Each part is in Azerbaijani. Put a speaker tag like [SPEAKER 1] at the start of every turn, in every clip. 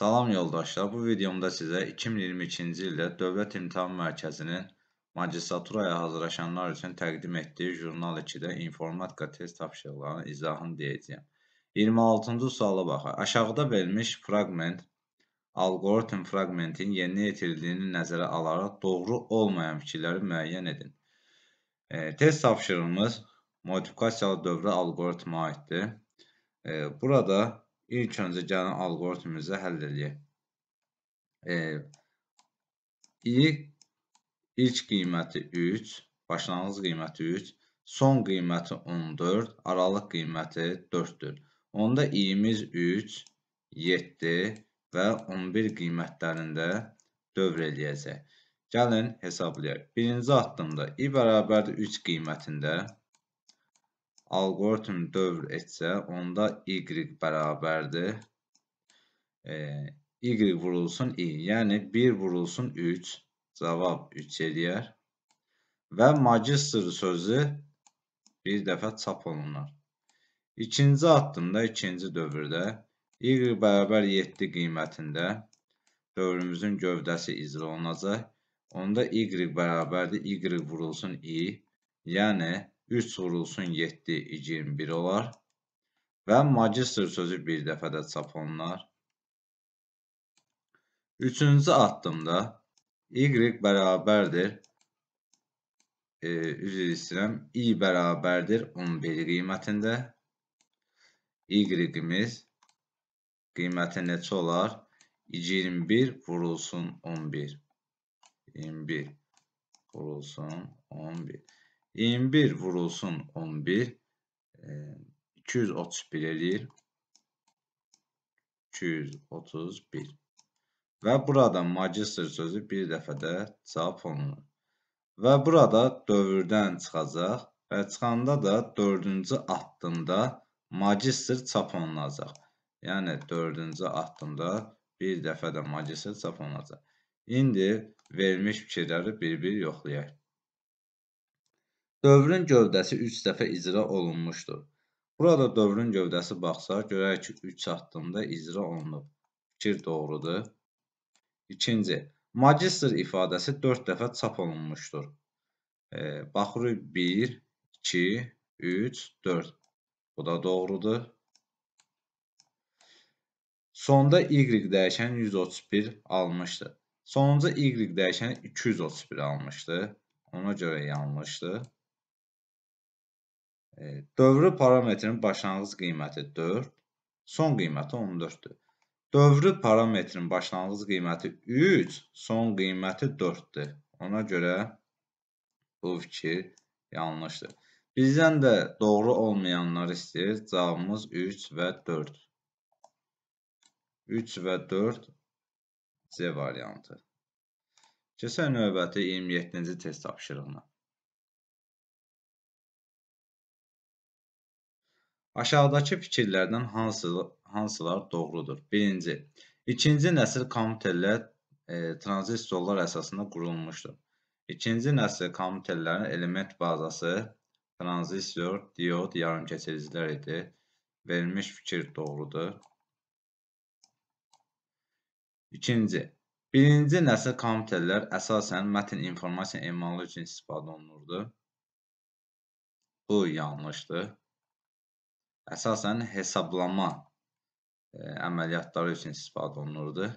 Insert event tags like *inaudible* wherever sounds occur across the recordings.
[SPEAKER 1] Salam yoldaşlar, bu videomda sizə 2022-ci ildə Dövlət İmtahan Mərkəzinin magistraturaya hazırlaşanlar üçün təqdim etdiyi Jurnal 2-də informatika test tapşırıqlarının izahını deyəcəyəm. 26-cı suala baxaq. Aşağıda verilmiş fragment, alqoritm fragmentin yeni yetirildiyini nəzərə alaraq doğru olmayan fikirləri müəyyən edin. E, test tapşırığımız modifikasiyalı dövrə alqoritma aiddir. E, burada İlk öncə gəlin alqoritmimizi həll edək. E, ilk, ilk qiyməti 3, başlanğıc qiyməti 3, son qiyməti 14, aralıq qiyməti 4-dür. Onda i-miz 3, 7 və 11 qiymətlərində dövr eləyəcək. Gəlin hesablayaq. Birinci addımda i bərabərdir 3 qiymətində alqoritm dövr etsə, onda y bərabərdir. E, y vurulsun i, yəni 1 vurulsun 3, cavab 3 eləyər. Və magistr sözü bir dəfə çap olunar. İkinci addımda, ikinci dövrdə y bərabər 7 qiymətində dövrümüzün gövdəsi icra olunacaq. Onda y bərabərdir, y vurulsun i, yəni 3 vurulsun 7 21 olar. Və magistr sözü bir dəfədə çap olunar. Üçüncü addımda y bərabərdir e, üzr istəyirəm, i bərabərdir 11 qiymətində. Y-imiz qiyməti neçə olar? 21 vurulsun 11. 21 vurulsun 11. 21 vurulsun 11 231 eləyir. 231. Və burada magistr sözü bir dəfə də çap olunur. Və burada dövrdən çıxacaq və çıxanda da 4-cü addımda magistr çap olunacaq. Yəni 4-cü addımda bir dəfə də magistr çap olunacaq. İndi verilmiş fikirləri bir-bir yoxlayaq. Dövrün gövdəsi 3 dəfə icra olunmuşdur. Burada dövrün gövdəsi baxsaq, görək ki, 3 haqqında icra olunub. Fikir doğrudur. İkinci, magistr ifadəsi 4 dəfə çap olunmuşdur. E, baxırıq 1, 2, 3, 4. Bu da doğrudur. Sonda y dəyişən 131 almışdı. Sonuncu y dəyişəni 231 almışdı. Ona görə yanlışdır. Dövrü parametrinin başlanğıc qiyməti 4, son qiyməti 14-dür. Dövrü parametrinin başlanğıc qiyməti 3, son qiyməti 4-dür. Ona görə bu fikir yanlışdır. Bizdən də doğru olmayanlar istəyir. Cavabımız 3 və 4. 3 və 4 C variantı. Keçək növbəti 27-ci test tapşırığına. Aşağıdakı fikirlərdən hansı hansılar doğrudur? Birinci, ikinci nəsil komitələr e, tranzistorlar əsasında qurulmuşdur. İkinci nəsil komitələrin element bazası tranzistor, diod, yarımkeçiricilər idi. Verilmiş fikir doğrudur. İkinci, birinci nəsil komitələr əsasən mətn informasiya emalı üçün istifadə olunurdu. Bu yanlışdır əsasən hesablama e, əməliyyatları üçün istifadə olunurdu.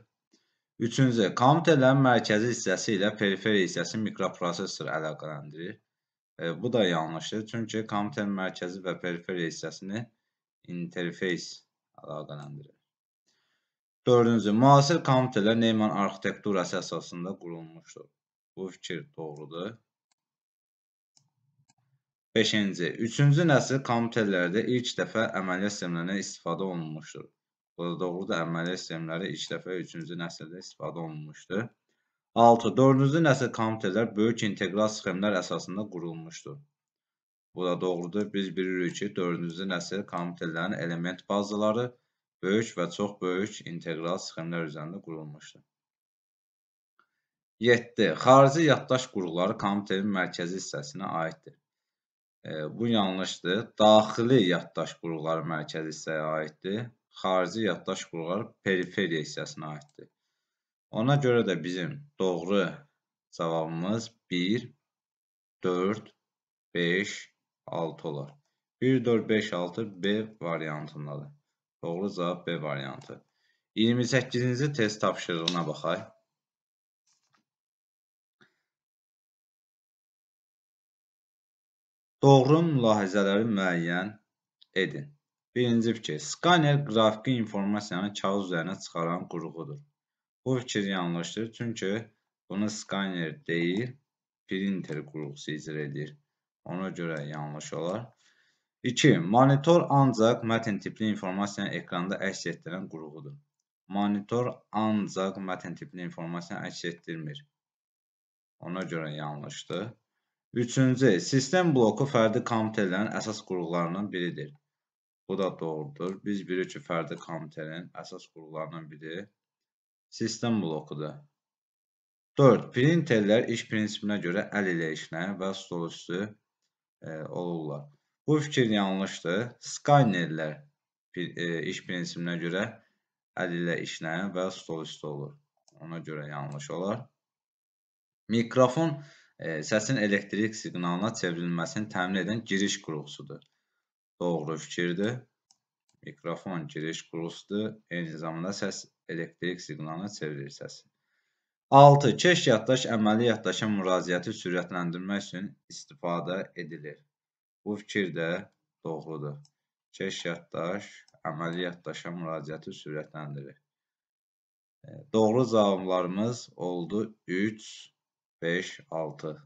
[SPEAKER 1] Üçüncü, komitələrin mərkəzi hissəsi ilə periferi hissəsi mikroprosesor əlaqələndirir. E, bu da yanlışdır, çünki komitənin mərkəzi və periferi hissəsini interfeys əlaqələndirir. Dördüncü, müasir komitələr Neyman arxitekturası əsasında qurulmuşdur. Bu fikir doğrudur. Beşinci, üçüncü nəsil kompüterlərdə ilk dəfə əməliyyat sistemlərindən istifadə olunmuşdur. Bu da doğrudur, əməliyyat sistemləri ilk dəfə üçüncü nəsildə istifadə olunmuşdur. 6. Dördüncü nəsil kompüterlər böyük integral sxemlər əsasında qurulmuşdur. Bu da doğrudur. Biz bilirik ki, dördüncü nəsil kompüterlərin element bazaları böyük və çox böyük integral sxemlər üzərində qurulmuşdur. 7. Xarici yaddaş qurğuları kompüterin mərkəzi hissəsinə aiddir. E, bu yanlışdır. Daxili yaddaş qurğuları mərkəzi hissəyə aiddir. Xarici yaddaş qurğuları periferiya hissəsinə aiddir. Ona görə də bizim doğru cavabımız 1, 4, 5, 6 olar. 1, 4, 5, 6 B variantındadır. Doğru cavab B variantı. 28-ci test tapşırığına baxaq. Doğru mülahizələri müəyyən edin. Birinci fikir. Skaner qrafiki informasiyanı kağız üzərinə çıxaran qurğudur. Bu fikir yanlışdır. Çünki bunu skaner deyil, printer qurğusu icra edir. Ona görə yanlış olar. 2. Monitor ancaq mətn tipli informasiyanı ekranda əks etdirən qurğudur. Monitor ancaq mətn tipli informasiyanı əks etdirmir. Ona görə yanlışdır. Üçüncü, sistem bloku fərdi komitələrin əsas qurğularından biridir. Bu da doğrudur. Biz bilirik ki, fərdi komitənin əsas qurğularından biri sistem blokudur. 4. Printerlər iş prinsipinə görə əl ilə işlə və stol üstü e, olurlar. Bu fikir yanlışdır. Skanerlər e, iş prinsipinə görə əl ilə işlə və stol üstü olur. Ona görə yanlış olar. Mikrofon səsin elektrik siqnalına çevrilməsini təmin edən giriş qurğusudur. Doğru fikirdir. Mikrofon giriş qurğusudur. Eyni zamanda səs elektrik siqnalına çevrilir səsi. 6. Keş yaddaş əməli yaddaşa müraciəti sürətləndirmək üçün istifadə edilir. Bu fikir də doğrudur. Keş yaddaş əməli yaddaşa müraciəti sürətləndirir. Doğru cavablarımız oldu 3, 5, 6.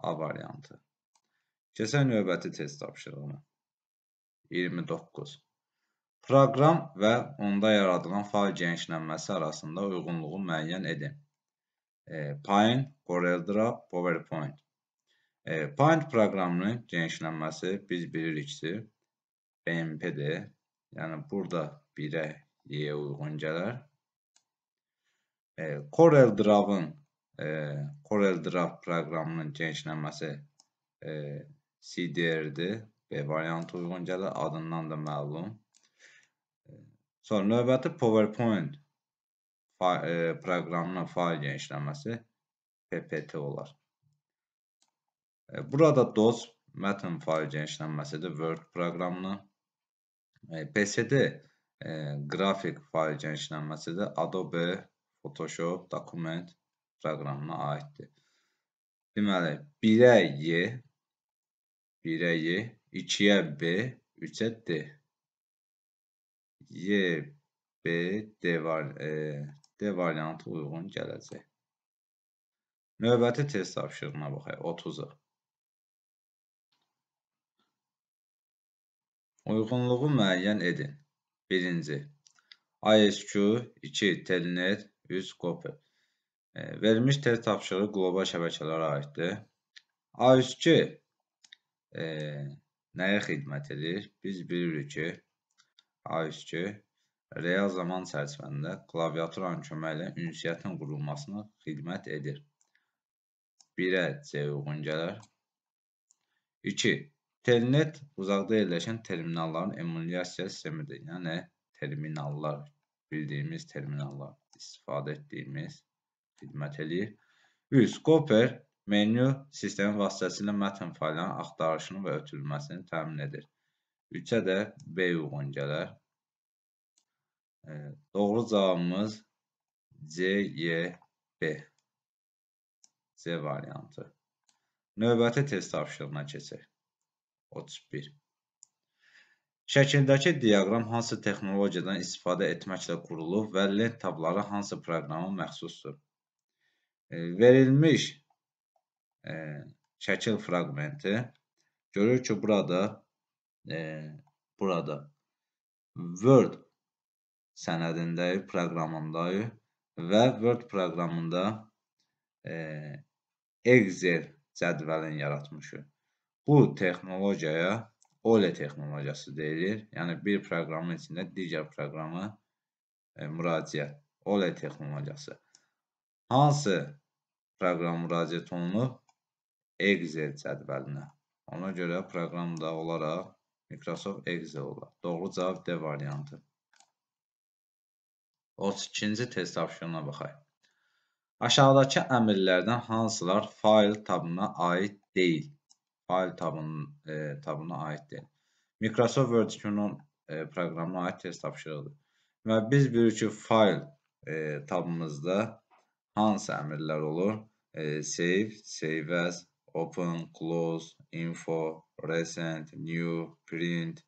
[SPEAKER 1] A variantı. Keçək növbəti test tapşırığına. 29. Proqram və onda yaradılan fayl genişlənməsi arasında uyğunluğu müəyyən edin. E, Paint, CorelDRAW, PowerPoint. E, Paint proqramının genişlənməsi biz bilirik ki, BMP-dir. Yəni burada 1-ə Y-yə uyğun gələr. E, CorelDRAW-ın e, CorelDRAW proqramının genişləməsi e, CDR-dir. B variantı uyğun gəlir, adından da məlum. Sonra növbəti PowerPoint fa e, proqramının fail genişləməsi PPT olar. E, burada DOS mətn fail genişlənməsidir Word proqramının. E, PCD e, qrafik fail genişlənməsidir Adobe, Photoshop, Document, proqramına aiddir. Deməli, 1-ə Y, 1-ə Y, 2-yə B, 3-ə D. Y, B, D, var, e, D variantı uyğun gələcək. Növbəti test tapşırığına baxaq, 30-a. Uyğunluğu müəyyən edin. 1-ci. ISQ, 2 Telnet, 100 Copper. Verilmiş test tapşırığı qlobal şəbəkələrə aiddir. A3-2 e, nəyə xidmət edir? Biz bilirik ki, A3-2 real zaman çərçivəsində klaviaturanın köməklə ünsiyyətin qurulmasına xidmət edir. 1-ə C uyğun gələr. 2. Telnet uzaqda yerləşən terminalların emulyasiya sistemidir. Yəni terminallar, bildiyimiz terminallar, istifadə etdiyimiz terminallar xidmət edir. 3. Cooper menu sistemi vasitəsilə mətn faylının axtarışını və ötürülməsini təmin edir. 3-ə də B uyğun gələr. E, doğru cavabımız C, Y, e, B. C variantı. Növbəti test tapşırığına keçək. 31. Şəkildəki diaqram hansı texnologiyadan istifadə etməklə qurulub və lent tabları hansı proqrama məxsusdur? E, verilmiş şəkil e, fraqmenti görür ki, burada e, burada Word sənədindəyik, proqramındayıq və Word proqramında Excel cədvəlin yaratmışıq. Bu texnologiyaya OLE texnologiyası deyilir. Yəni bir proqramın içində digər proqramı e, müraciət. OLE texnologiyası. Hansı proqram müraciət olunub Excel cədvəlinə. Ona görə proqramda olaraq Microsoft Excel olar. Doğru cavab D variantı. 32-ci test opsiyonuna baxaq. Aşağıdakı əmrlərdən hansılar fail tabına aid deyil? Fail tabının, e, tabına aid deyil. Microsoft Word 2010 e, proqramına aid test tapşırığıdır. Və biz bilirik ki, fail e, tabımızda hansı əmrlər olur? uh, save, save as, open, close, info, recent, new, print,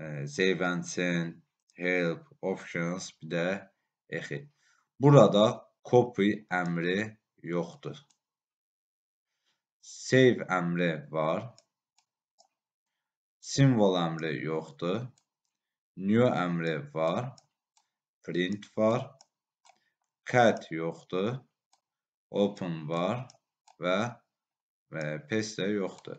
[SPEAKER 1] uh, save and send, help, options, bir də exit. Burada copy əmri yoxdur. Save əmri var. Simvol əmri yoxdur. New əmri var. Print var. Cat yoxdur open var və, və paste yoxdur.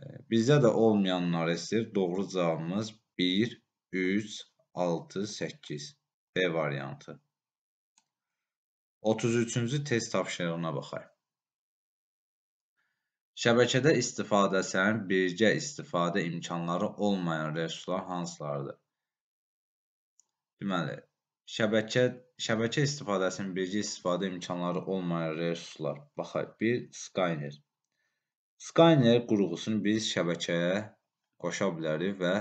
[SPEAKER 1] E, bizdə də olmayanlar istəyir. Doğru cavabımız 1, 3, 6, 8. B variantı. 33-cü test tapşırığına baxayım. Şəbəkədə istifadəsinin birgə istifadə imkanları olmayan resurslar hansılardır? Deməli, Şəbəkə şəbəkə istifadəsinin birgə istifadə imkanları olmayan resurslar. Baxaq, bir Skyner. Skyner qurğusunu biz şəbəkəyə qoşa bilərik və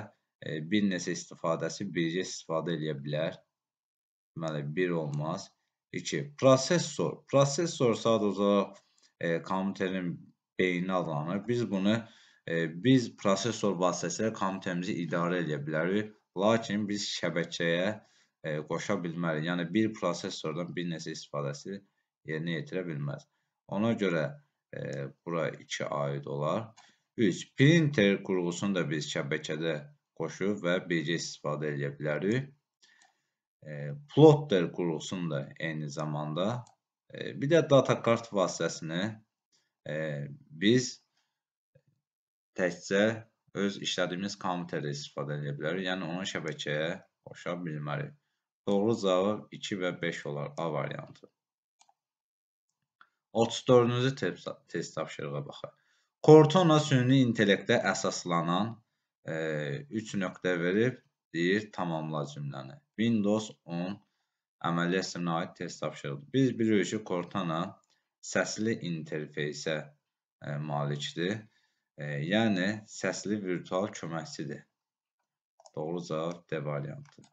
[SPEAKER 1] e, bir neçə istifadəsi birgə istifadə edə bilər. Deməli, bir olmaz. 2. Prosessor. Prosessor sadəcə olaraq e, kompüterin beyni adlanır. Biz bunu e, biz prosessor vasitəsilə kompüterimizi idarə edə bilərik, lakin biz şəbəkəyə e, e, qoşa bilməli. Yəni bir prosesordan bir neçə istifadəçi yerinə yetirə bilməz. Ona görə e, bura 2 aid olar. 3. Printer qurğusunu da biz şəbəkədə qoşub və birgə istifadə edə bilərik. E, plotter qurğusunu da eyni zamanda e, bir də data kart vasitəsini e, biz təkcə öz işlədiyimiz kompüterdə istifadə edə bilərik. Yəni onu şəbəkəyə qoşa bilmərik. Doğru cavab 2 və 5 olar A variantı. 34-cü test tapşırığa baxaq. Cortona süni intellektə əsaslanan 3 e, nöqtə verib, deyir, tamamla cümləni. Windows 10 əməliyyəsinə aid test tapşırıqdır. Biz bilirik ki, Cortana səsli interfeysə e, malikdir. E, yəni, səsli virtual köməkçidir. Doğru cavab D variantı.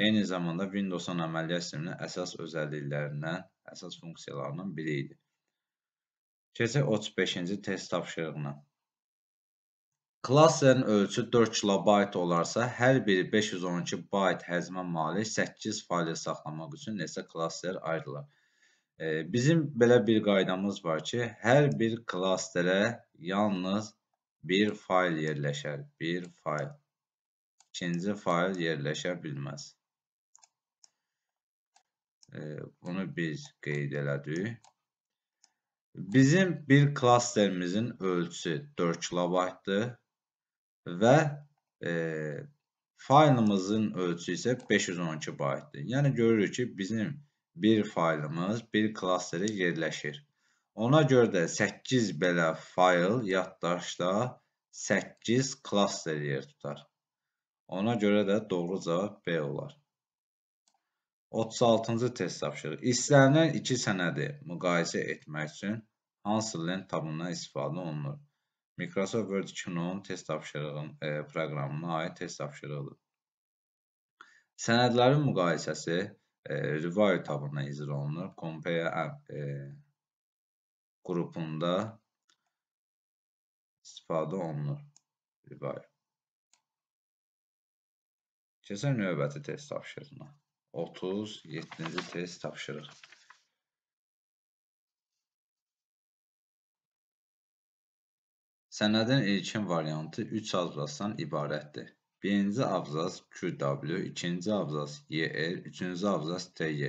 [SPEAKER 1] Eyni zamanda Windows 10 əməliyyat sisteminin əsas özəlliklərindən, əsas funksiyalarından biri idi. Keçək 35-ci test tapşırığına. Klasserin ölçü 4 kilobayt olarsa, hər biri 512 bayt həzmə malik 8 faylı saxlamaq üçün neçə klasser ayrılır? E, bizim belə bir qaydamız var ki, hər bir klasterə yalnız bir fayl yerləşər, bir fayl. İkinci fayl yerləşə bilməz bunu biz qeyd elədik. Bizim bir klasterimizin ölçüsü 4 kilobaytdır və e, faylımızın ölçüsü isə 512 baytdır. Yəni görürük ki, bizim bir faylımız bir klastere yerləşir. Ona görə də 8 belə fayl yaddaşda 8 klaster yer tutar. Ona görə də doğru cavab B olar. 36-cı test tapşırıq. İstənilən iki sənədi müqayisə etmək üçün hansı lent tabından istifadə olunur? Microsoft Word 2010 test tapşırığın e, proqramına aid test tapşırığıdır. Sənədlərin müqayisəsi e, Review tabından icra olunur. Compare e, qrupunda istifadə olunur. Review. Keçək növbəti test tapşırığına. 37-ci test tapşırıq. Sənədin ilkin variantı 3 abzasdan ibarətdir. Birinci abzas QW, ikinci abzas YL, üçüncü abzas TY.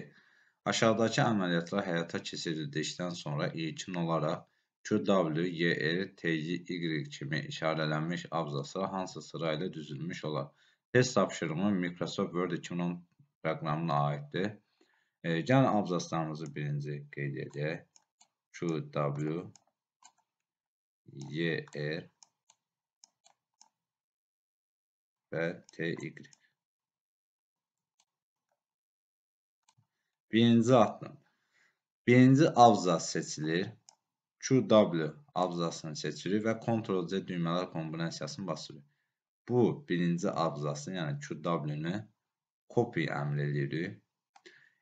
[SPEAKER 1] Aşağıdakı əməliyyatlar həyata keçirildikdən sonra ilkin olaraq QW, YL, TY, Y kimi işarələnmiş abzaslar hansı sırayla düzülmüş olar? Test tapşırımı Microsoft Word 2010 proqramına aiddir. E, gəlin abzaslarımızı birinci qeyd edək. QW YR və TY. Birinci addım. Birinci abzas seçilir. QW abzasını seçilir və Ctrl-C düymələr kombinasiyasını basılır. Bu birinci abzasın, yəni QW-nü copy əmr eləyirik.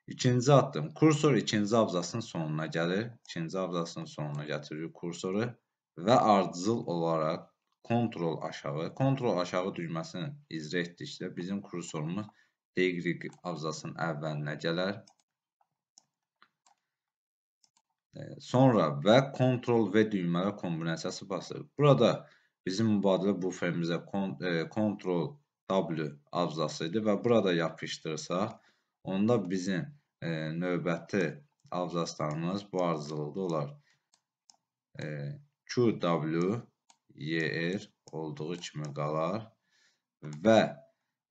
[SPEAKER 1] İkinci addım. Kursor ikinci abzasının sonuna gəlir. İkinci abzasının sonuna gətiririk kursoru və ardıcıl olaraq kontrol aşağı, kontrol aşağı düyməsini icra etdikdə bizim kursorumuz deqriq abzasının əvvəlinə gələr. Sonra və kontrol və düymələr kombinasiyası basılır. Burada bizim mübadilə buferimizə e, kontrol W abzası idi və burada yapışdırsaq, onda bizim e, növbəti abzaslarımız bu ardıcıllıqda olar. E, QW YR olduğu kimi qalar və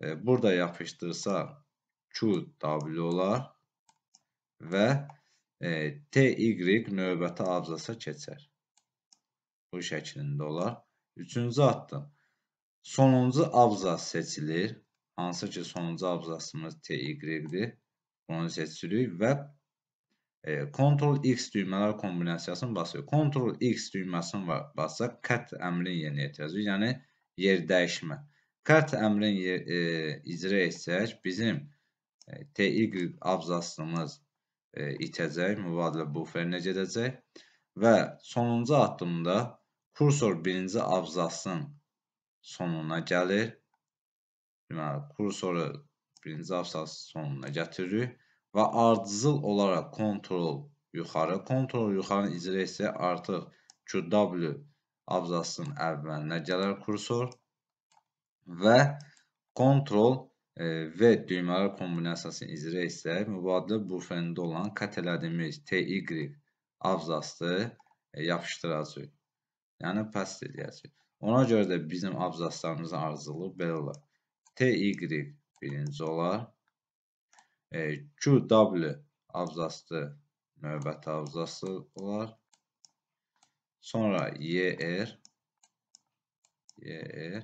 [SPEAKER 1] e, burada yapışdırsaq QW olar və e, TY növbəti abzasa keçər. Bu şəklində olar. Üçüncü addım. Sonuncu abzas seçilir. Hansı ki sonuncu abzasımız TY-dir. Bunu seçirik və e, Ctrl X düymələr kombinasiyasını basırıq. Ctrl X düyməsini bassaq cut əmrin yerinə yetirəcək. Yəni yer dəyişmə. Cut əmrin yer, e, icra etsək bizim e, TY abzasımız e, itəcək, mübadilə buferinə gedəcək və sonuncu addımda kursor birinci abzasın sonuna gəlir. Deməli, kursoru birinci absas sonuna gətiririk və ardıcıl olaraq kontrol yuxarı, kontrol yuxarı icra isə artıq QW abzasının əvvəlinə gələr kursor və kontrol e, V düymələr kombinasiyasını icra isə mübadilə buferində olan qət elədiyimiz TY abzasını e, yapışdıracaq. Yəni, pəst edəcək. Ona görə də bizim abzaslarımız arzılır belə olar. TY birinci olar. E, QW abzaslı növbəti abzası olar. Sonra YR YR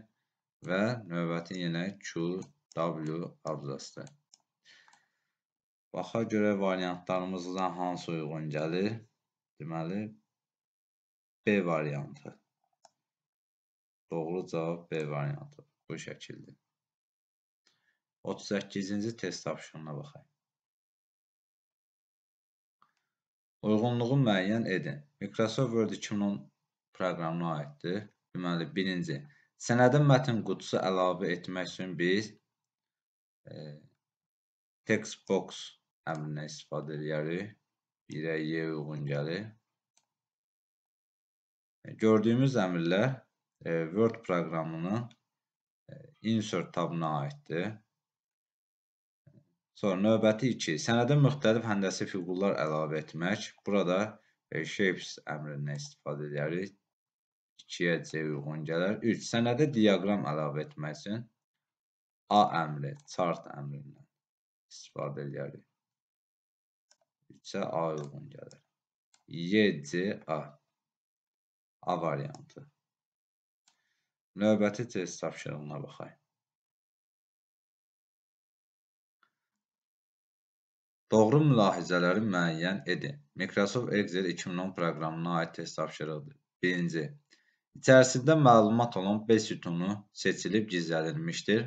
[SPEAKER 1] və növbəti yenə QW abzaslı. Baxa görə variantlarımızdan hansı uyğun gəlir? Deməli B variantı. Doğru cavab B variantı. Bu şəkildir. 38-ci test opsiyonuna baxayım. Uyğunluğu müəyyən edin. Microsoft Word 2010 proqramına aiddir. Deməli, birinci, sənədin mətn qutusu əlavə etmək üçün biz e, text box əmrinə istifadə edərik. Birə Y uyğun gəlir. E, gördüyümüz əmrlər e, Word proqramının e, Insert tabına aiddir. Sonra növbəti 2. Sənədə müxtəlif həndəsi fiqurlar əlavə etmək. Burada e, Shapes əmrindən istifadə edərik. 2-yə C uyğun gələr. 3. Sənədə diaqram əlavə etmək üçün A əmri, chart əmrindən istifadə edərik. 3-ə A uyğun gəlir. Y, C, A. A variantı. Növbəti test tapşırığına baxayım. Doğru mülahizələri müəyyən edin. Microsoft Excel 2010 proqramına aid test tapşırığıdır. 1-ci. İçərisində məlumat olan B sütunu seçilib gizlədilmişdir.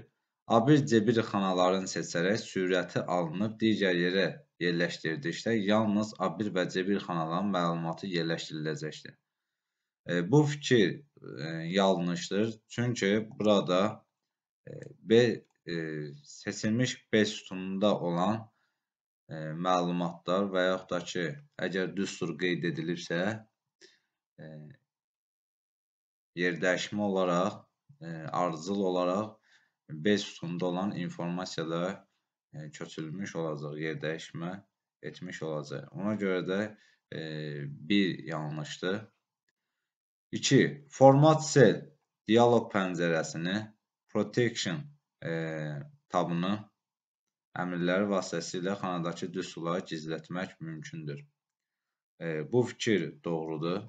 [SPEAKER 1] A1, C1 xanalarını seçərək sürəti alınıb digər yerə yerləşdirdikdə yalnız A1 və C1 xanaların məlumatı yerləşdiriləcəkdir. E, bu fikir e, yanlıştır. Çünkü burada e, B seçilmiş B sütununda olan məlumatlar və yaxud da ki, əgər düstur qeyd edilibsə, yerdəyişmə olaraq, arzıl olaraq B sütununda olan informasiyada köçülmüş olacaq, yerdəyişmə etmiş olacaq. Ona görə də bir yanlışdır. 2. Format cell dialog pəncərəsini protection e, tabını əmrləri vasitəsilə xanadakı düsturları gizlətmək mümkündür. E, bu fikir doğrudur.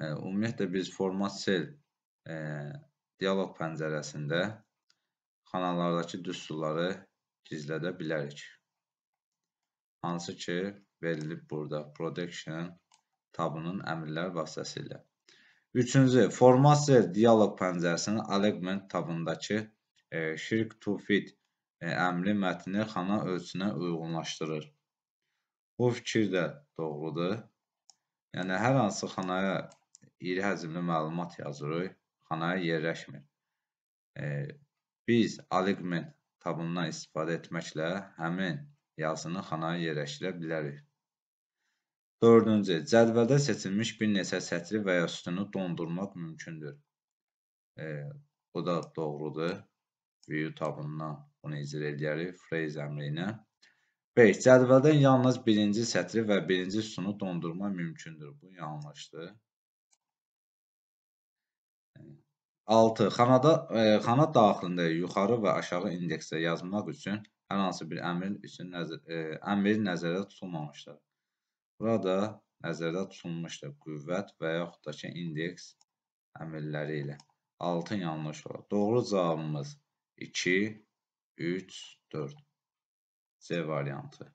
[SPEAKER 1] E, ümumiyyətlə biz format cell e, dialog pəncərəsində xanalardakı düsturları gizlədə bilərik. Hansı ki, verilib burada production tabının əmrlər vasitəsilə. Üçüncü, formasiya dialoq pəncərəsinin alignment tabındakı e, shirk to fit e, əmri mətni xana ölçüsünə uyğunlaşdırır. Bu fikir də doğrudur. Yəni, hər hansı xanaya iri həcmli məlumat yazırıq, xanaya yerləşmir. E, biz alignment tabından istifadə etməklə həmin yazını xanaya yerləşdirə bilərik. Dördüncü, cədvəldə seçilmiş bir neçə sətri və ya sütunu dondurmaq mümkündür. E, bu da doğrudur. View tabından bunu icra edərik. Phrase əmri ilə. 5. Cədvəldən yalnız birinci sətri və birinci sütunu dondurma mümkündür. Bu yanlışdır. 6. E, xanada, e, xana daxilində yuxarı və aşağı indeksdə yazmaq üçün hər hansı bir əmrin üçün nəzər, e, əmir nəzərdə tutulmamışdır. Burada nəzərdə tutulmuşdur qüvvət və yaxud da ki, indeks əmrləri ilə. 6 yanlış olar. Doğru cavabımız 2, 3, 4. C variantı.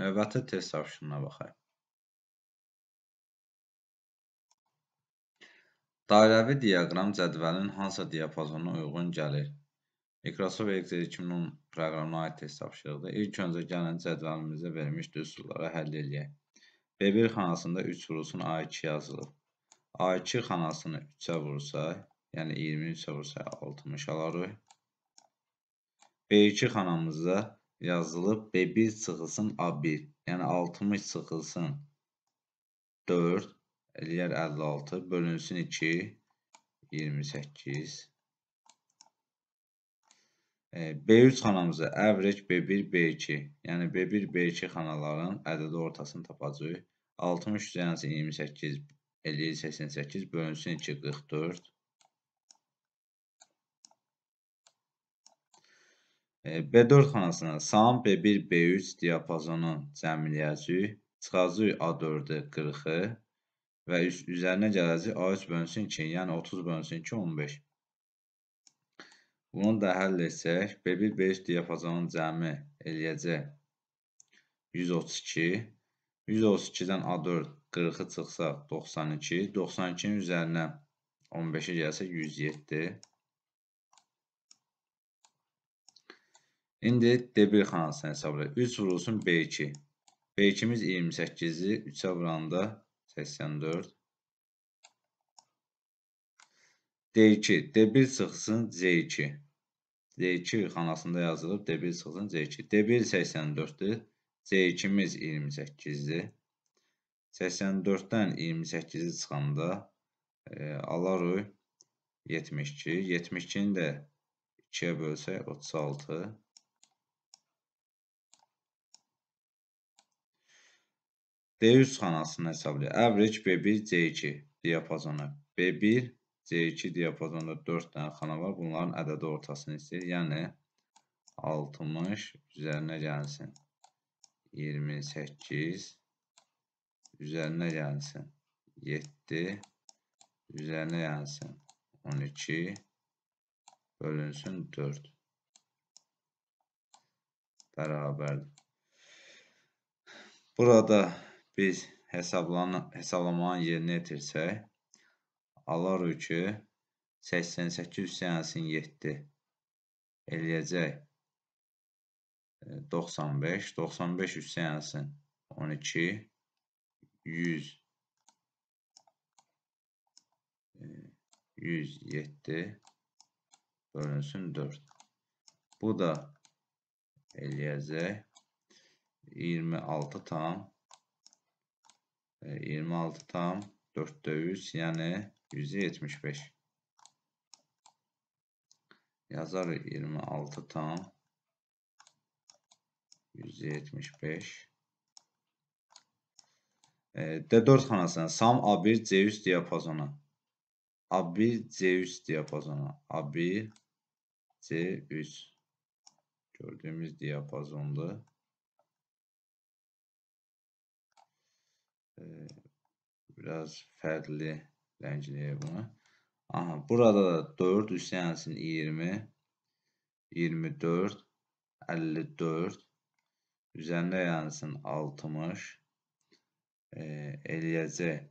[SPEAKER 1] Növbəti test optionuna baxaq. Dairəvi diaqram cədvəlin hansı diapazonuna uyğun gəlir? Microsoft e, Excel 2010 proqramına aid test tapşırığıdır. İlk öncə gəlin cədvəlimizə verilmiş düsturlara həll edək. B1 xanasında 3 vurulsun, A2 yazılır. A2 xanasını 3-ə vursaq, yəni 23-ə vursaq 60 alarıq. B2 xanamızda yazılıb B1 çıxılsın A1, yəni 60 çıxılsın 4, eləyər 56, bölünsün 2, 28. B3 xanamızda average B1, B2, yəni B1, B2 xanaların ədədi ortasını tapacağıq. 60 üzərinsə 28 eləyir 88 bölünsün 2 44. B4 xanasına sam B1, B3 diapazonun cəmləyəcəyik. Çıxacağıq A4-ü 40-ı və üz üzərinə gələcək A3 bölünsün 2, yəni 30 bölünsün 2 15. Bunu da həll etsək, B1-B3 diapazonun cəmi eləyəcək 132. 132-dən A4 40-ı çıxsa 92. 92-nin üzərinə 15-ə gəlsə 107. İndi D1 xanasını hesablayaq. 3 vurulsun B2. B2-miz 28-i 3-ə vuranda 84. D2, D1 çıxsın C2. D2 xanasında yazılıb, D1 çıxsın C2. D1 84-dür, C2-miz 28-dir. 84-dən 28-i çıxanda e, alarıq 72. 72-ni də 2-yə bölsək 36. D100 xanasını hesablayır. Average B1, C2 diapazonu B1, C2 diapazonda 4 dənə xana var. Bunların ədədi ortasını istəyir. Yəni 60 üzərinə gəlsin. 28 üzərinə gəlsin. 7 üzərinə gəlsin. 12 bölünsün 4. Bərabərdir. Burada biz hesablamanın yerinə yetirsək, alarıq ki, 88 üstəyansin 7 eləyəcək 95, 95 üstəyansin 12, 100, 107 bölünsün 4. Bu da eləyəcək 26 tam 26 e, tam 4'te 100 yani 175. Yazar 26 tam. 175. E, D4 xanasına SAM A1 C3 diapazona. A1 C3 diapazona. A1 C3 gördüğümüz diapazonda. Ee, Biraz fərqli rəngləyək bunu. Aha, burada da 4 üsyansin 20, 24, 54, üzərində yansın 60, e, eləyəcək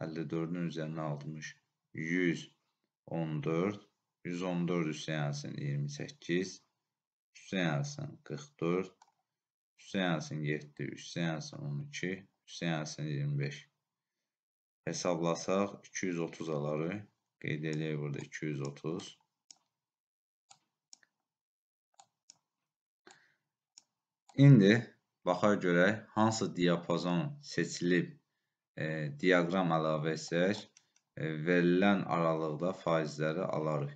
[SPEAKER 1] 54-ün üzərinə 60, 114, 114 üstə yansın 28, üstə yansın 44, üstə yansın 7, üstə yansın 12, üstə yansın 25 hesablasaq 230 alarıq. Qeyd edək burada 230. İndi baxar görək hansı diapazon seçilib e, diaqram əlavə etsək, e, verilən aralıqda faizləri alarıq.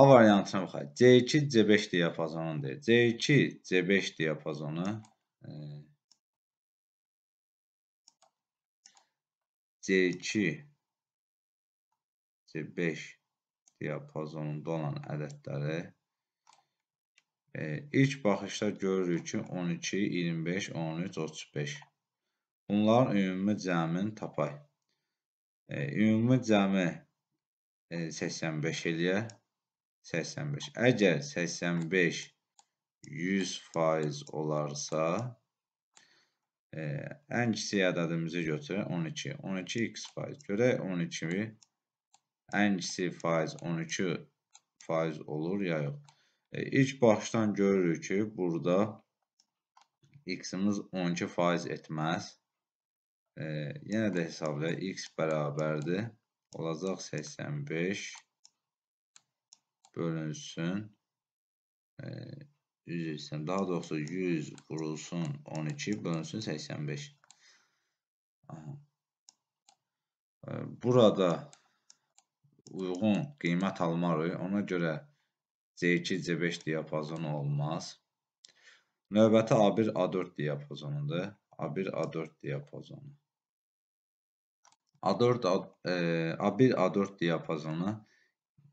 [SPEAKER 1] A variantına baxaq. C2, C5 diapazonundur. C2, C5 diapazonu e, C2, C5 diapazonunda olan ədədləri e, ilk baxışda görürük ki, 12, 25, 13, 35. Bunlar ümumi cəmin tapay. E, ümumi cəmi e, 85 eləyə 85. Əgər 85 100% olarsa, en siyah adadımıza götürə 12. 12 x faiz. Görək 12-yi ən kiçik faiz 12 faiz olur ya yox. E, ilk başdan görürük ki, burada x-imiz 12 faiz etməz. E, yenə də hesablayaq. x bərabərdir. Olacaq 85 bölünsün. E, 100 isə daha doğrusu 100 vurulsun 12 bölünsün 85. Aha. Burada uyğun qiymət almarıq. Ona görə C2, C5 diapazonu olmaz. Növbəti A1, A4 diapazonudur. A1, A4 diapazonu. A4, A, e, A1, A4 diapazonu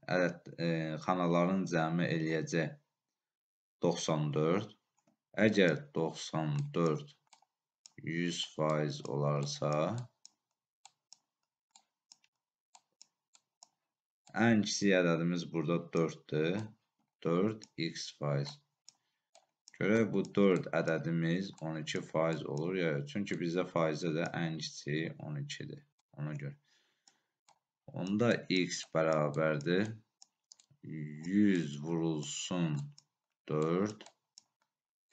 [SPEAKER 1] ədəd e, xanaların cəmi eləyəcək 94. Əgər 94 100% olarsa, ən kiçik ədədimiz burada 4-dür. 4x faiz. Görək bu 4 ədədimiz 12 faiz olur ya yox. Çünki bizdə faizdə də ən kiçiyi 12-dir. Ona görə. Onda x bərabərdir. 100 vurulsun 12. 4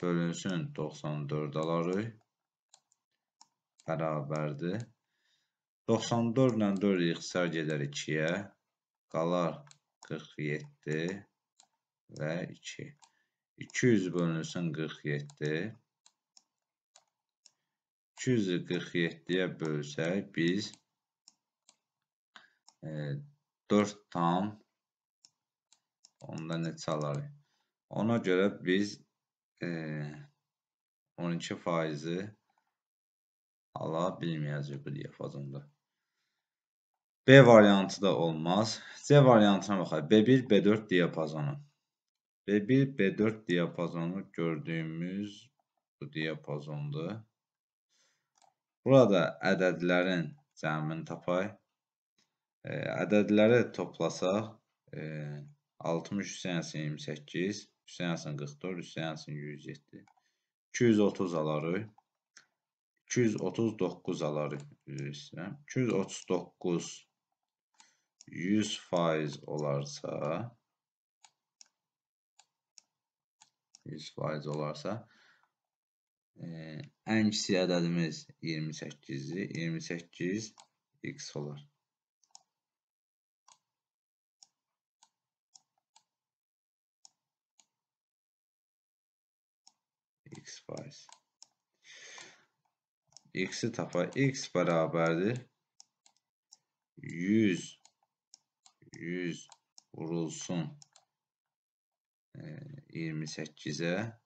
[SPEAKER 1] bölünsün 94 alarıq. Bərabərdir. 94 ilə 4 ixtisar gedər 2-yə. Qalar 47 və 2. 200 bölünsün 47. 200-ü 47-yə bölsək biz e, 4 tam onda neçə alarıq? Ona görə biz e, 12 faizi ala bilməyəcəyik bu diyafazonda. B variantı da olmaz. C variantına baxaq. B1, B4 diyapazonu. B1, B4 diyapazonu gördüyümüz bu diyapazondur. Burada ədədlərin cəmini tapay. E, ədədləri toplasaq e, 60 üstəyə 28 üstələnsin 44, üstələnsin 107. 230 alarıq. 239 alarıq üzrə. 239 100 faiz olarsa 100 faiz olarsa e, ən kiçik ədədimiz 28-dir. 28 x olar. x faiz. X'i tapa x beraberdir. 100 100 vurulsun 28'e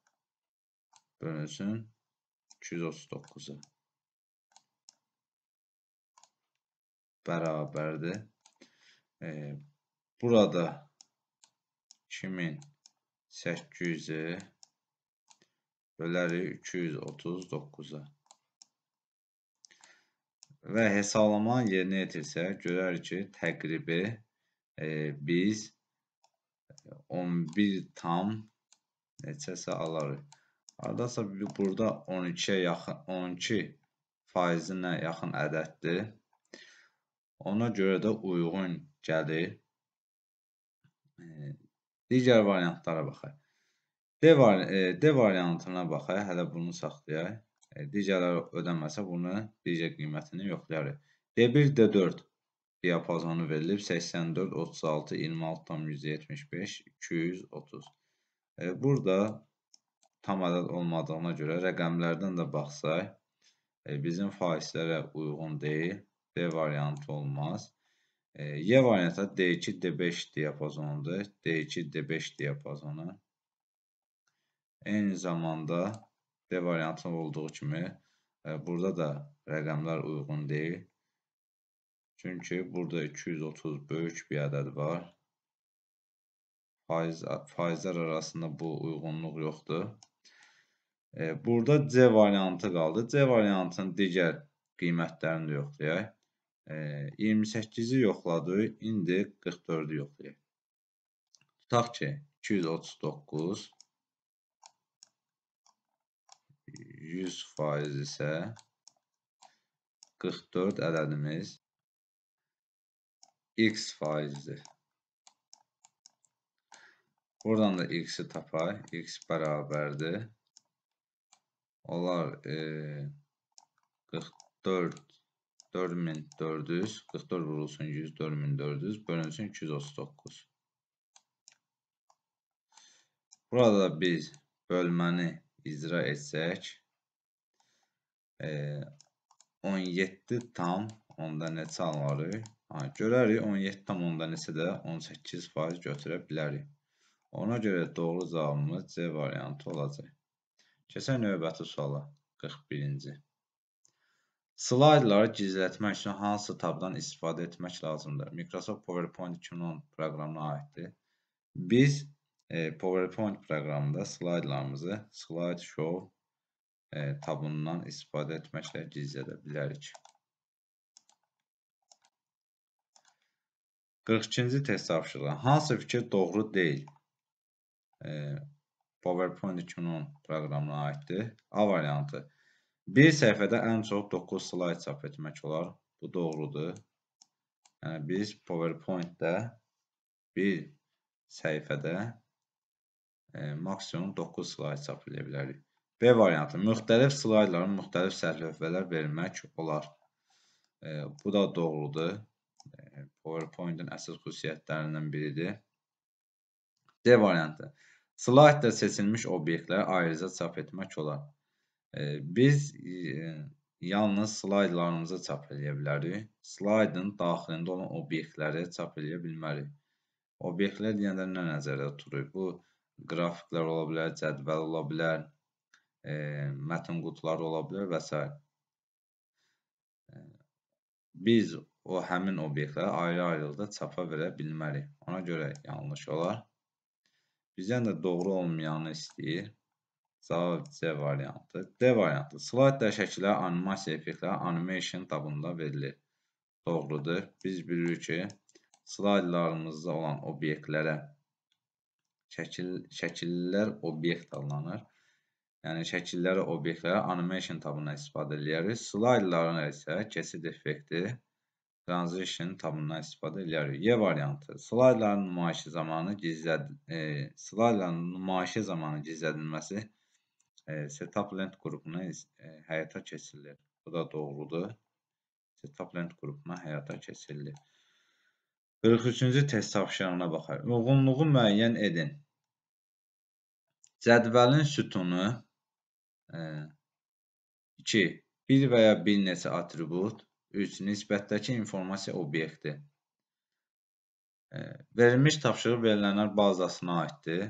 [SPEAKER 1] bölünsün 239'a. Beraberdir. Burada 2800'ü böləri 239-a. Və hesablama yerinə yetirsə, görərik ki, təqribi e, biz 11 tam neçəsə alarıq. Aradasa burada 12-yə yaxın, 12 faizinə yaxın ədəddir. Ona görə də uyğun gəlir. E, digər variantlara baxaq. D, var e, D variantına baxaq, e, hələ bunu saxlayaq. E, Digərləri ödənməsə bunu digər qiymətini yoxlayarıq. D1, D4 diapazonu verilib 84, 36, 26, tam 175, 230. Burada tam ədəd olmadığına görə rəqəmlərdən də baxsaq, bizim faizlərə uyğun deyil, D variantı olmaz. Y variantı D2, D5 diapazonudur, D2, D5 diapazonu Eyni zamanda D variantında olduğu kimi e, burada da rəqəmlər uyğun deyil. Çünki burada 230 böyük bir ədəd var. Faiz, faizlər arasında bu uyğunluq yoxdur. E, burada C variantı qaldı. C variantının digər qiymətlərini də yoxlayaq. E, 28-i yoxladı, indi 44-ü yoxlayaq. Tutaq ki, 239 100% isə 44 ədədimiz x faizdir. Buradan da x-i tapay. x bərabərdir. Onlar e, 44 4400 44 vurulsun 100 4400 bölünsün 239. Burada biz bölməni icra etsək e, 17 tam onda neçə alarıq? Ha, görərik 17 tam onda neçə də 18% götürə bilərik. Ona görə doğru cavabımız C variantı olacaq. Keçək növbəti suala 41-ci. Slaydları gizlətmək üçün hansı tabdan istifadə etmək lazımdır? Microsoft PowerPoint 2010 proqramına aiddir. Biz e, PowerPoint proqramında slaydlarımızı slide show e, tabından istifadə etməklə gizlədə bilərik. 42-ci test tapşırığı. Hansı fikir doğru deyil? E, PowerPoint 2010 proqramına aiddir. A variantı. Bir səhifədə ən çox 9 slayd çap etmək olar. Bu doğrudur. Yəni biz PowerPoint-də bir səhifədə e, maksimum 9 slayd çap edə bilərik. B variantı. Müxtəlif slaydların müxtəlif sərhövvələr vermək olar. E, bu da doğrudur. E, PowerPoint-in əsas xüsusiyyətlərindən biridir. D variantı. Slaydda seçilmiş obyektləri ayrıca çap etmək olar. E, biz e, yalnız slaydlarımızı çap edə bilərik. Slaydın daxilində olan obyektləri çap edə bilmərik. Obyektlər deyəndə nə nəzərdə tuturuyor? Bu qrafiklər ola bilər, cədvəl ola bilər, e, mətn qutuları ola bilər və s. E, biz o həmin obyektləri ayrı-ayrılıqda çapa verə bilmərik. Ona görə yanlış olar. Bizdən də doğru olmayanı istəyir. Cavab C variantı. D variantı. Slaydda şəkillər, animasiya effektləri animation tabında verilir. Doğrudur. Biz bilirik ki, slaydlarımızda olan obyektlərə şəkil, şəkillər obyekt alınır. Yəni şəkillərə, obyektlərə animation tabından istifadə edirik. Slaytlara isə keçid effekti transition tabından istifadə edirik. Y variantı. Slaytların nümayişi zamanı gizləd e, slaytların nümayişi zamanı gizlədilməsi e, setup lent qrupuna e, həyata keçirilir. Bu da doğrudur. Setup lent qrupuna həyata keçirilir. 43-cü test tapşırığına baxar. Uyğunluğu müəyyən edin. Cədvəlin sütunu 2. E, bir və ya bir neçə atribut 3. Nisbətdəki informasiya obyekti. E, verilmiş tapşırıq verilənlər bazasına aiddir.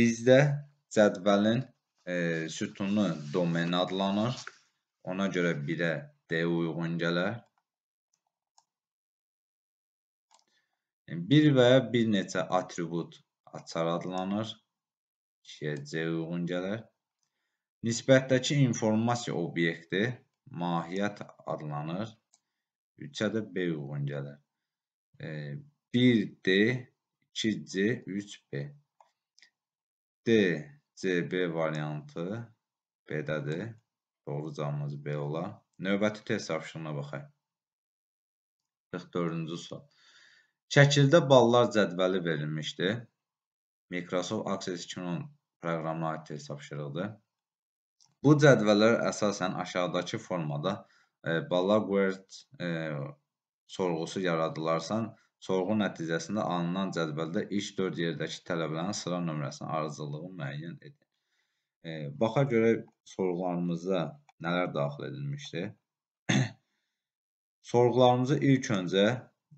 [SPEAKER 1] Bizdə cədvəlin e, sütunu domen adlanır. Ona görə 1-ə D uyğun gələr. Bir və ya bir neçə atribut açar adlanır. 2-yə C uyğun gələr. Nisbətdəki informasiya obyekti mahiyyət adlanır. 3-ə də B uyğun gəlir. E, 1D, 2C, 3B. D, CB variantı B-dədir. Doğru cavabımız B olar. Növbəti test tapşırığına baxaq. 44-cü sual. Şəkildə ballar cədvəli verilmişdir. Microsoft Access 2010 proqramına aid test tapşırıqdır. Bu cədvəllər əsasən aşağıdakı formada e, ballar word e, sorğusu yaradılarsan, sorğu nəticəsində alınan cədvəldə ilk 4 yerdəki tələbələrin sıra nömrəsinin ardıcıllığı müəyyən edin. E, baxa görə sorğularımıza nələr daxil edilmişdir? *clears throat* Sorğularımızı ilk öncə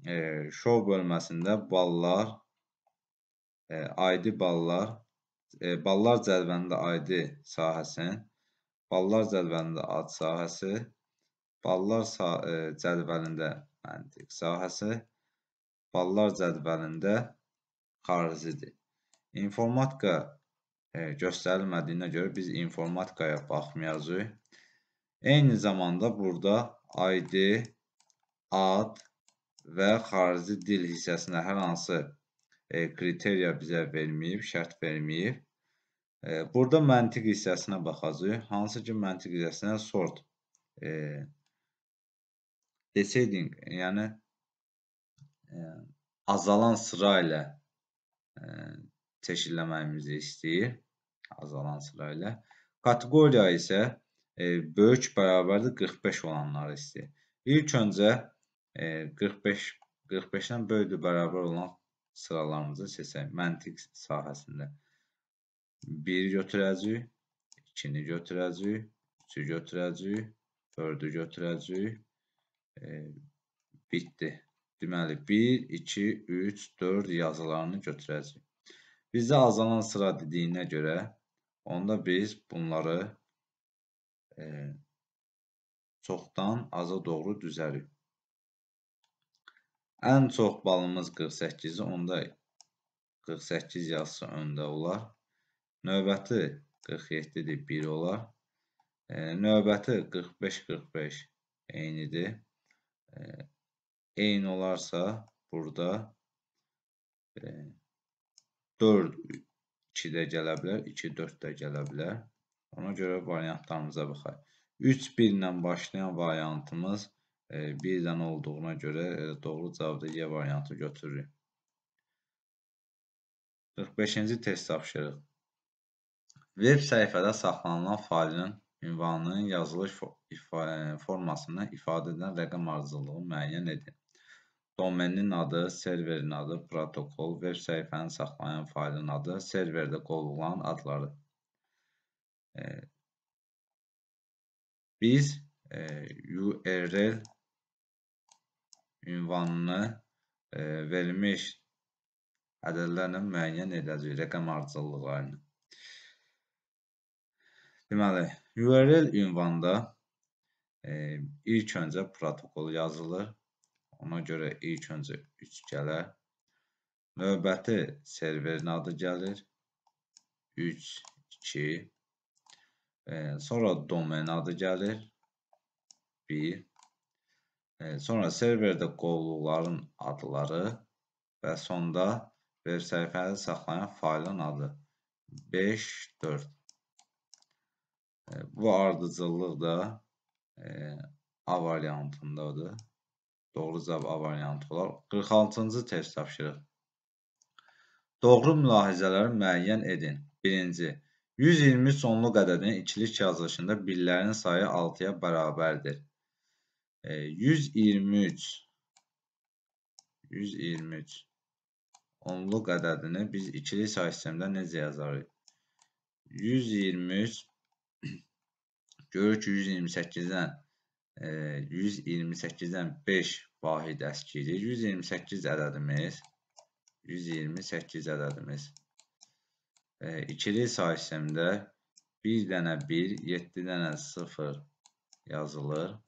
[SPEAKER 1] e, show bölməsində ballar, e, ID ballar, e, ballar cədvəlində ID sahəsi, ballar cədvəlində ad sahəsi, ballar sa e, cədvəlində məntiq sahəsi, ballar cədvəlində xaricidir. İnformatika e, göstərilmədiyinə görə biz informatikaya baxmayacağıq. Eyni zamanda burada ID, ad, və xarici dil hissəsinə hər hansı e, kriteriya bizə verməyib, şərt verməyib. E, burada məntiq hissəsinə baxacağıq. Hansı ki, məntiq hissəsinə sort e, descending, yəni e, azalan sıra ilə e, çeşidləməyimizi istəyir. Azalan sıra ilə. Kateqoriya isə e, böyük bərabərlik 45 olanları istəyir. İlk öncə 45 45-dən böyükdür bərabər olan sıralarımızı seçək. Məntiq sahəsində 1 götürəcəyik, 2-ni götürəcəyik, 3-ü götürəcəyik, 4-ü götürəcəyik. E, bitdi. Deməli 1, 2, 3, 4 yazılarını götürəcəyik. Bizə azalan sıra dediyinə görə onda biz bunları e, çoxdan aza doğru düzərik. Ən çox balımız 48-i, onda 48 yazısı öndə olar. Növbəti 47-dir, 1 olar. E, növbəti 45-45 eynidir. E, eyni olarsa burada 4 e, 2-də gələ bilər, 2-4-də gələ bilər. Ona görə variantlarımıza baxaq. 3-1 ilə başlayan variantımız E, bir dənə olduğuna görə e, doğru cavabda Y variantı götürürük. 45-ci test tapşırıq. Web səhifədə saxlanılan failin ünvanının yazılış e, formasını ifadə edən rəqəm ardıcılığı müəyyən edin. Domenin adı, serverin adı, protokol, web səhifənin saxlayan failin adı, serverdə qovrulan adları. Biz URL ünvanını e, verilmiş ədədlərlə müəyyən edəcəyik rəqəm ardıcıllıqlarını. Deməli, URL ünvanda e, ilk öncə protokol yazılır. Ona görə ilk öncə 3 gələr. Növbəti serverin adı gəlir. 3, 2. E, sonra domen adı gəlir. 1, Sonra serverdə qovluqların adları və sonda veb səhifəni saxlayan faylın adı 5.4 Bu ardıcıllıq da e, A variantındadır. Doğru cavab A variantı olar. 46-cı test tapşırıq. Doğru mülahizələri müəyyən edin. 1-ci 123 sonluq ədədinin ikilik yazılışında birlərin sayı 6-ya bərabərdir. 123 123 onluq ədədini biz ikili say *clears throat* e, e, sistemdə necə yazarıq? 123 görür ki, 128-dən 128-dən 5 vahid əskidir. 128 ədədimiz 128 ədədimiz ikili say sistemdə 1 dənə 1, 7 dənə 0 yazılır.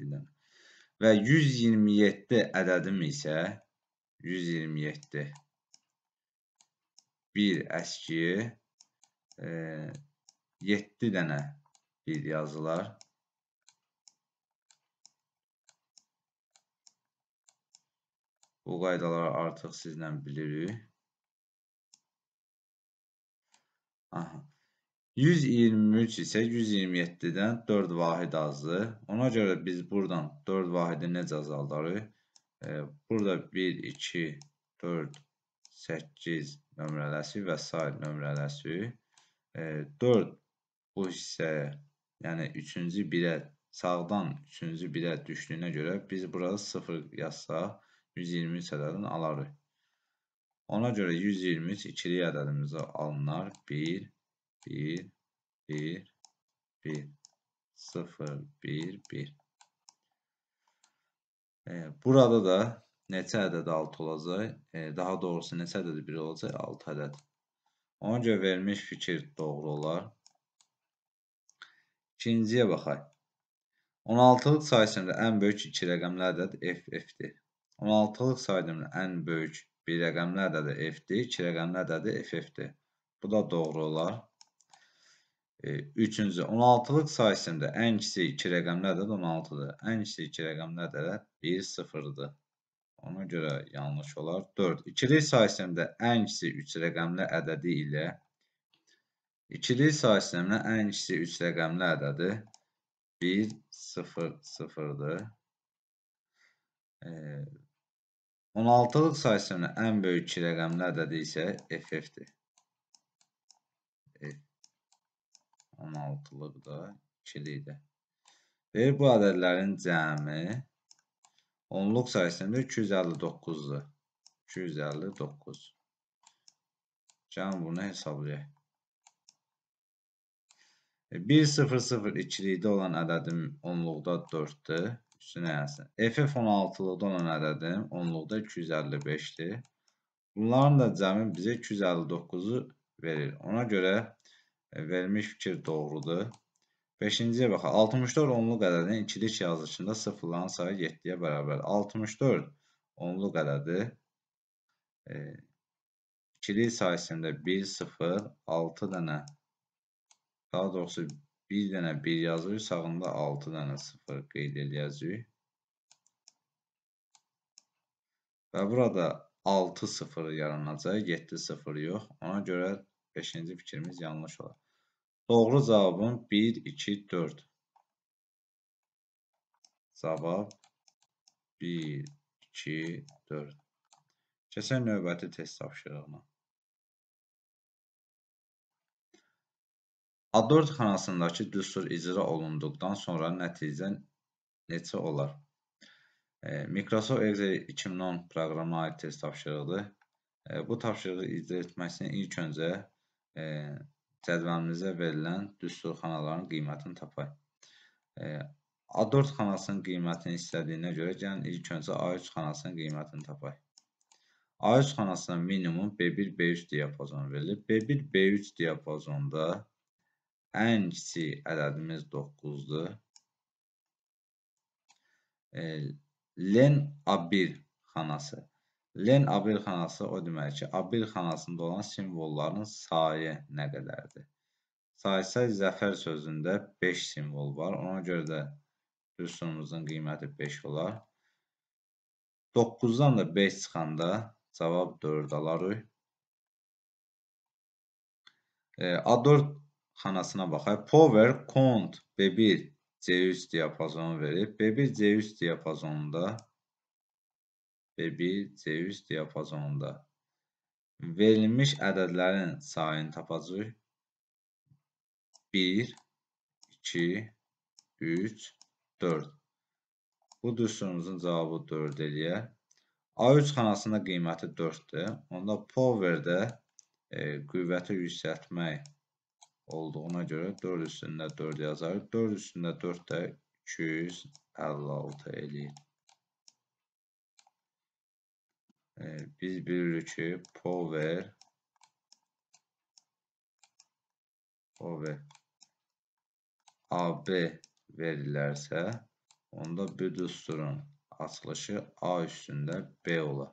[SPEAKER 1] fikirdən. Və 127 ədədim isə 127 1 əski e, 7 dənə 1 yazılar. Bu qaydaları artıq sizlə bilirik. Aha. 123 isə 127-dən 4 vahid azdır. Ona görə biz buradan 4 vahidi necə azaldarıq? E, burada 1, 2, 4, 8 nömrələsi və s. nömrələsi. 4 e, bu hissəyə, yəni 3-cü 1-ə, sağdan 3-cü 1-ə düşdüyünə görə biz burada 0 yazsaq 123 ədədini alarıq. Ona görə 123 ikili ədədimizi alınar. 1, 2, 1, 1, 1, 0, 1, 1. Burada da neçə ədəd 6 olacaq? Daha doğrusu neçə ədəd 1 olacaq? 6 ədəd. Ona görə verilmiş fikir doğru olar. İkinciyə baxaq. 16-lıq sayı sinirində ən böyük 2 rəqəmli ədəd FF-dir. 16-lıq sayı sinirində ən böyük 1 rəqəmli ədədi F-dir, 2 rəqəmli ədədi FF-dir. Bu da doğru olar. Üçüncü, 16-lıq sayəsində ən kiçik iki rəqəm nədir? 16-dır. Ən kiçik iki rəqəm nədir? 1, 0-dır. Ona görə yanlış olar. 4. İkilik sayəsində ən kiçik üç rəqəmli ədədi ilə ikilik sayəsində ən kiçik üç rəqəmli ədədi 1, 0, 0-dır. 16-lıq sayəsində ən böyük iki rəqəmli ədədi isə FF-dir. 16-lıq da 2-lik də. Verir bu ədədlərin cəmi onluq sayəsində 259-dur. 259. Cəm bunu hesablayaq. 1002-likdə e, olan ədədim onluqda 4-dür. Üstünə yazsın. FF 16-lıqda olan ədədim onluqda 255-dir. Bunların da cəmi bizə 259-u verir. Ona görə E, verilmiş fikir doğrudur. 5-ciyə baxaq. 64 onlu ədədin ikilik yazılışında sıfırların sayı 7-yə bərabər. 64 onlu ədədi e, ikilik sayəsində 1, 0, 6 dənə daha doğrusu 1 dənə 1 yazırıq, sağında 6 dənə 0 qeyd edəcəyik. Və burada 6 0 yaranacaq, 7 0 yox. Ona görə Beşinci fikrimiz yanlış olar. Doğru cavabım 1, 2, 4. Cavab 1, 2, 4. Keçək növbəti test tapşırığına. A4 xanasındakı düstur icra olunduqdan sonra nəticə neçə olar? E, Microsoft Excel 2010 proqramına aid test tapşırığıdır. E, bu tapşırığı icra etmək üçün ilk öncə E, cədvəlimizə verilən düsturxanaların qiymətini tapaq. E, A4 xanasının qiymətini istədiyinə görə gəlin ilk öncə A3 xanasının qiymətini tapaq. A3 xanasına minimum B1, B3 diapazonu verilib. B1, B3 diapazonda ən kiçik ədədimiz 9-dur. E, len A1 xanası Len Abel xanası o demək ki, Abel xanasında olan simvolların sayı nə qədərdir? Saysay zəfər sözündə 5 simvol var. Ona görə də düstumumuzun qiyməti 5 olar. 9-dan da 5 çıxanda cavab 4 alarıq. A4 xanasına baxaq. Power, count, B1, C3 diapazonu verib. B1, C3 diapazonunda və 1C3 diapazonunda. Verilmiş ədədlərin sayını tapacağıq. 1, 2, 3, 4. Bu düsturumuzun cavabı 4 eləyər. A3 xanasında qiyməti 4-dür. Onda power-də e, qüvvəti yüksəltmək olduğuna görə 4 üstündə 4 yazarıq. 4 üstündə 4 də 256 eləyir. biz bilirik ki, power power AB verilərsə, onda bir düsturun açılışı A üstündə B ola.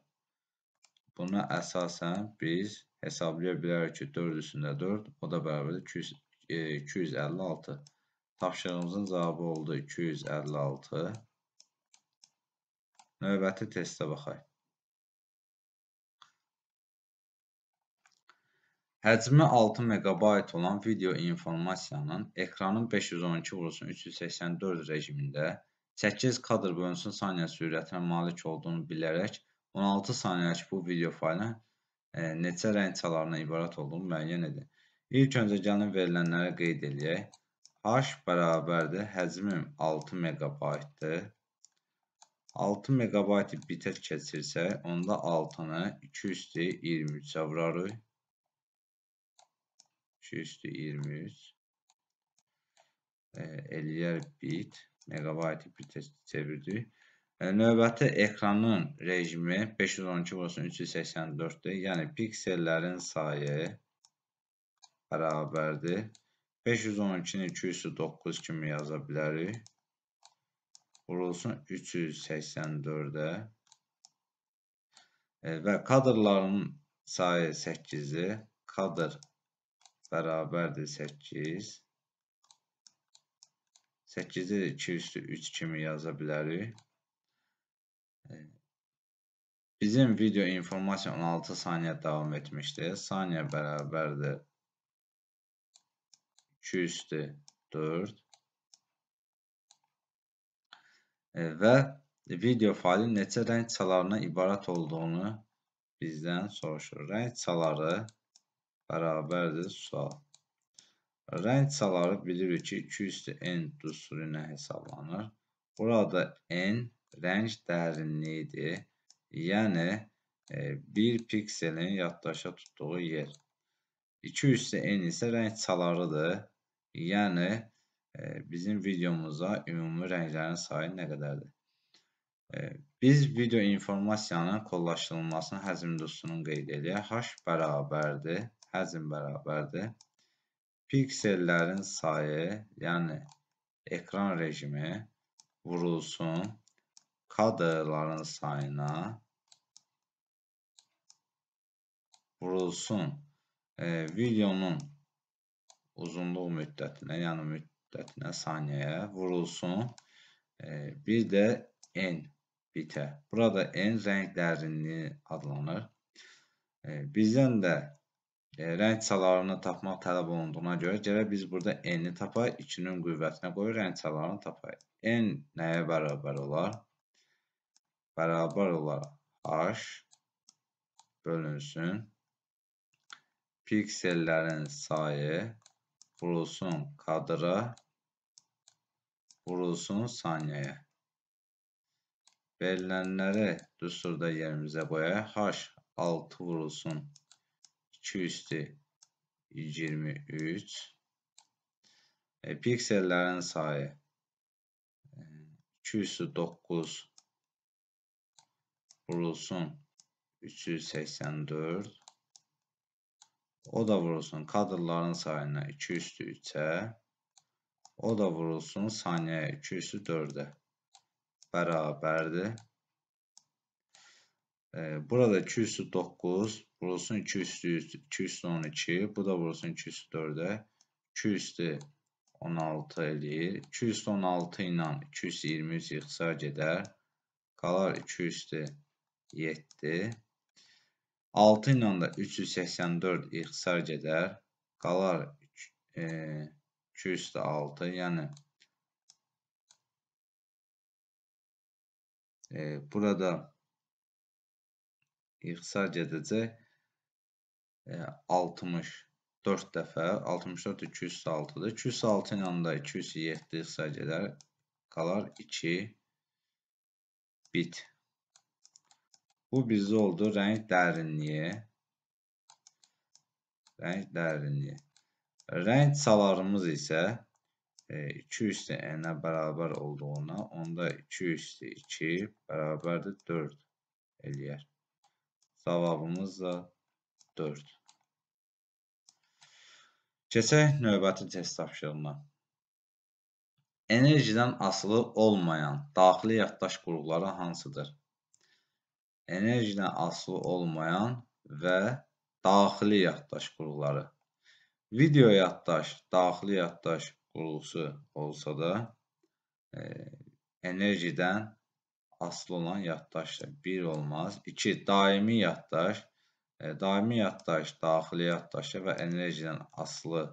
[SPEAKER 1] Buna əsasən biz hesablaya bilərik ki, 4 üstündə 4, o da bərabərdir 256. E, Tapşırığımızın cavabı oldu 256. Növbəti testə baxaq. Həcmi 6 MB olan video informasiyanın ekranın 512x384 rejimində 8 kadr bölünsün saniyə sürətinə malik olduğunu bilərək 16 saniyəlik bu video faylın e, neçə rəng çalarına ibarət olduğunu müəyyən edin. İlk öncə gəlin verilənlərə qeyd edək. H bərabərdir, həcmim 6 MB-dir. 6 MB-i bitək keçirsək, onda 6-nı 2 üstü 23-ə vurarıq. 2 üstü 23 e, 50'yer bit megabaytlik bir test çevirdik. E, növbəti ekranın rejimi 512 olsun 384-dir. Yəni piksellərin sayı bərabərdir. 512-ni 209 kimi yaza bilərik. Vurulsun 384-ə. E, və kadrların sayı 8-dir. Kadr bərabərdir 8. 8-i 2 üstü 3 kimi yaza bilərik. E, bizim video informasiya 16 saniyə davam etmişdi. Saniyə bərabərdir 2 üstü 4. E, və video faylı neçə rəng çalarına ibarət olduğunu bizdən soruşur. Rəng çaları bərabərdir sual. Rəng saları bilirik ki, 2 üstü n düsturinə hesablanır. Burada n rəng dərinliyidir. Yəni, e, bir pikselin yaddaşa tutduğu yer. 2 üstü n isə rəng salarıdır. Yəni, e, bizim videomuzda ümumi rənglərin sayı nə qədərdir? E, biz video informasiyanın kollaşdırılmasını həzm dostunun qeyd edək. H bərabərdir. həcm bərabərdir. Piksellərin sayı, yəni ekran rejimi vurulsun kadrların sayına vurulsun e, videonun uzunluq müddətinə, yəni müddətinə saniyəyə vurulsun. E, bir də n bitə. Burada n rəng dərinliyi adlanır. E, bizdən də E, rəng çalarını tapmaq tələb olunduğuna görə gələk biz burada n-i tapaq, 2-nin qüvvətinə qoyuq, rəng çalarını tapaq. n nəyə bərabər olar? Bərabər olar h bölünsün. Piksellərin sayı vurulsun kadra, vurulsun saniyəyə. Verilənləri düsturda yerimizə qoyaq. h 6 vurulsun 1. 223 23 e, piksellerin sayı e, üstü 9, vurulsun 384 o da vurulsun kadrların sayına 2 üstü 3'e o da vurulsun saniye 2 üstü 4'e bərabərdir Burada 2 üstü 9 vurulsun 2 üstü 2 üstü 12. Bu da vurulsun 2 üstü 4'e. 2 üstü 16 eləyir. 2 üstü 16 ilə 2 üstü 23 yıxsa gedər. Qalar 2 üstü 7. 6 ilə də 384 ixtisar gedər. Qalar 2 üstü 6. Yəni e, burada İxsac edəcək 64 dəfə. 64 206-dır. 206 ilə də 207 ixsac edər. Qalar 2 bit. Bu bizdə oldu rəng dərinliyi. Rəng dərinliyi. Rəng salarımız isə e, 2 üstü n-ə bərabər olduğuna onda 2 üstü 2 bərabərdir 4 eləyər. Cavabımız da 4. Keçək növbəti test tapşırığına. Enerjidən asılı olmayan daxili yaddaş qurğuları hansıdır? Enerjidən asılı olmayan və daxili yaddaş qurğuları. Video yaddaş, daxili yaddaş qurğusu olsa da e, enerjidən asılı olan yaddaşdır. 1 olmaz. 2. Daimi yaddaş. E, daimi yaddaş daxili yaddaşdır və enerjidən asılı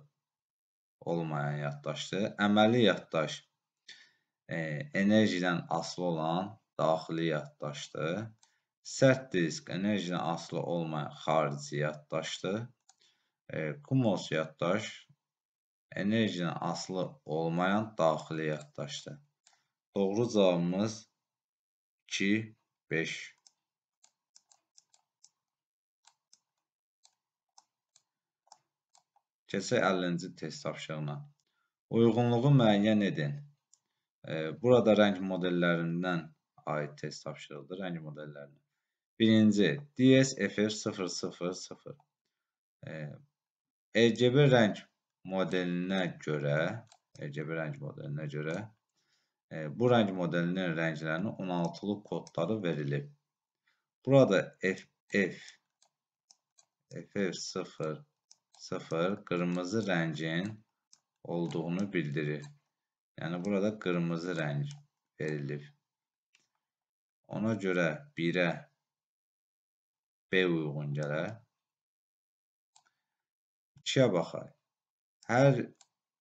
[SPEAKER 1] olmayan yaddaşdır. Əməli yaddaş e, enerjidən asılı olan daxili yaddaşdır. Sərt disk enerjidən asılı olmayan xarici yaddaşdır. E, kumos yaddaş enerjidən asılı olmayan daxili yaddaşdır. Doğru cavabımız ti, peixe. Keçək 50-ci test tapşırığına. Uyğunluğu müəyyən edin. Burada rəng modellərindən aid test tapşırığıdır, rəng modellərini. Birinci, DSFR000. EGB rəng modelinə görə, EGB rəng modelinə görə Ee, bu range modelinin range'lerine 16'lı kodları verilip burada FF FF0 0 kırmızı range'in olduğunu bildirir. Yani burada kırmızı renk verilir. Ona göre 1'e B uyğun gələr. 2-yə baxaq. Hər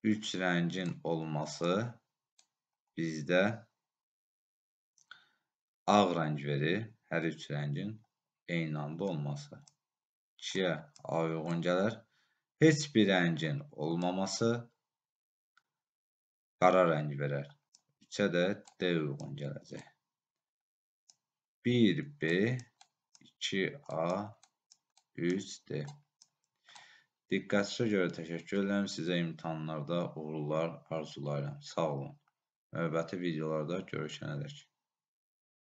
[SPEAKER 1] 3 rəngin olması bizdə ağ rəng verir hər üç rəngin eyni anda olması. 2-yə A uyğun gələr. Heç bir rəngin olmaması qara rəng verər. 3-ə də D uyğun gələcək. 1B, 2A, 3D. Diqqətinizə görə təşəkkür edirəm. Sizə imtahanlarda uğurlar arzulayıram. Sağ olun. Növbəti videolarda görüşənədək.